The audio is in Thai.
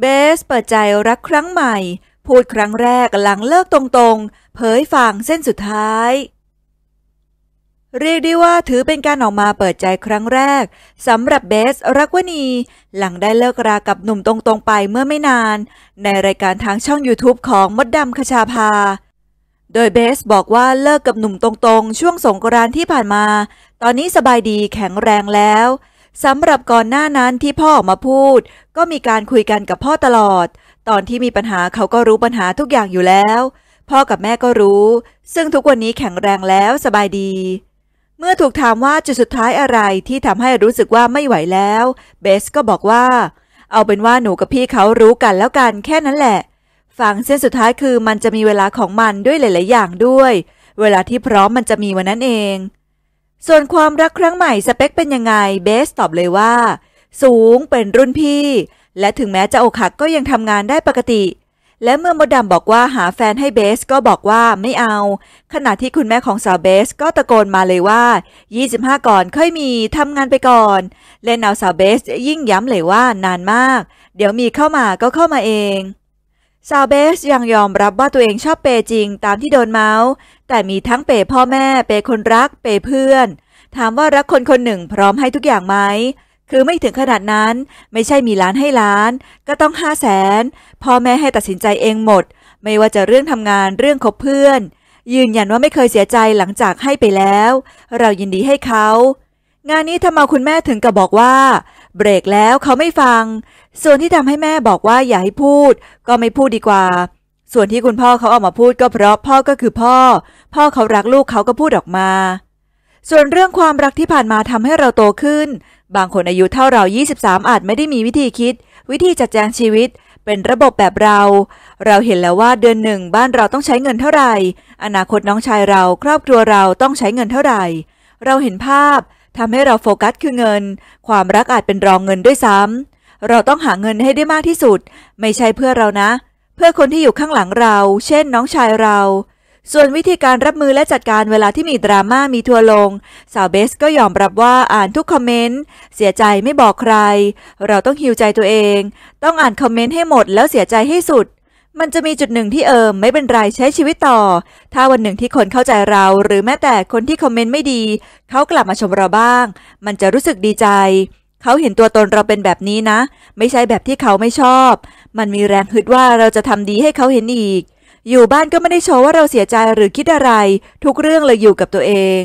เบสเปิดใจรักครั้งใหม่ พูดครั้งแรกหลังเลิกตรงๆเผยฝั่งเส้นสุดท้าย เรียกได้ว่าถือเป็นการออกมาเปิดใจครั้งแรกสำหรับเบสรักวณีหลังได้เลิกรากับหนุ่มตรงๆไปเมื่อไม่นาน ในรายการทางช่อง YouTube ของมดดำคชาภาโดยเบสบอกว่าเลิกกับหนุ่มตรงๆ ช่วงสงกรานที่ผ่านมา ตอนนี้สบายดีแข็งแรงแล้วสำหรับก่อนหน้านั้นที่พ่อออกมาพูด ก็มีการคุยกันกับพ่อตลอด ตอนที่มีปัญหาเขาก็รู้ปัญหาทุกอย่างอยู่แล้ว พ่อกับแม่ก็รู้ ซึ่งทุกวันนี้แข็งแรงแล้วสบายดี เมื่อถูกถามว่าจุดสุดท้ายอะไรที่ทำให้รู้สึกว่าไม่ไหวแล้วเบสก็บอกว่า เอาเป็นว่าหนูกับพี่เขารู้กันแล้วกันแค่นั้นแหละฟังเส้นสุดท้ายคือมันจะมีเวลาของมันด้วยหลาย ๆอย่างด้วย เวลาที่พร้อมมันจะมีวันนั้นเองส่วนความรักครั้งใหม่สเปคเป็นยังไงเบสตอบเลยว่า สูงเป็นรุ่นพี่ และถึงแม้จะอกหักก็ยังทำงานได้ปกติ และเมื่อมดดำบอกว่าหาแฟนให้เบสก็บอกว่าไม่เอา ขณะที่คุณแม่ของสาวเบสก็ตะโกนมาเลยว่า 25 ก่อนค่อยมีทำงานไปก่อนและนาวสาวเบสยิ่งย้ำเลยว่านานมาก เดี๋ยวมีเข้ามาก็เข้ามาเองซาเบสยังยอมรับว่าตัวเองชอบเปจริงตามที่โดนเมาส์แต่มีทั้งเปพ่อแม่เปคนรักเปเพื่อน ถามว่ารักคนคนหนึ่งพร้อมให้ทุกอย่างไหมคือไม่ถึงขนาดนั้นไม่ใช่มีล้านให้ล้าน ก็ต้องห้าแสนพ่อแม่ให้ตัดสินใจเองหมด ไม่ว่าจะเรื่องทำงานเรื่องคบเพื่อน ยืนยันว่าไม่เคยเสียใจหลังจากให้ไปแล้ว เรายินดีให้เขา งานนี้ทำเอาคุณแม่ถึงกับบอกว่าเบรกแล้วเขาไม่ฟัง ส่วนที่ทำให้แม่บอกว่าอย่าให้พูด ก็ไม่พูดดีกว่า ส่วนที่คุณพ่อเขาออกมาพูดก็เพราะพ่อก็คือพ่อ พ่อเขารักลูกเขาก็พูดออกมา ส่วนเรื่องความรักที่ผ่านมาทำให้เราโตขึ้น บางคนอายุเท่าเรา 23 อาจไม่ได้มีวิธีคิด วิธีจัดแจงชีวิต เป็นระบบแบบเรา เราเห็นแล้วว่าเดือนหนึ่งบ้านเราต้องใช้เงินเท่าไหร่ อนาคตน้องชายเราครอบครัวเราต้องใช้เงินเท่าไหร่ เราเห็นภาพทำให้เราโฟกัส คือเงิน ความรักอาจเป็นรองเงินด้วยซ้ำเราต้องหาเงินให้ได้มากที่สุด ไม่ใช่เพื่อเรานะ เพื่อคนที่อยู่ข้างหลังเรา เช่นน้องชายเรา ส่วนวิธีการรับมือและจัดการเวลาที่มีดราม่ามีทัวลงสาวเบสก็ยอมรับว่าอ่านทุกคอมเมนต์เสียใจไม่บอกใคร เราต้องฮิวใจตัวเอง ต้องอ่านคอมเมนต์ให้หมดแล้วเสียใจให้สุดมันจะมีจุดหนึ่งที่เอิมไม่เป็นไรใช้ชีวิตต่อ ถ้าวันหนึ่งที่คนเข้าใจเรา หรือแม้แต่คนที่คอมเมนต์ไม่ดี เขากลับมาชมเราบ้าง มันจะรู้สึกดีใจ เขาเห็นตัวตนเราเป็นแบบนี้นะ ไม่ใช่แบบที่เขาไม่ชอบ มันมีแรงฮึดว่าเราจะทำดีให้เขาเห็นอีก อยู่บ้านก็ไม่ได้โชว์ว่าเราเสียใจหรือคิดอะไร ทุกเรื่องเลยอยู่กับตัวเอง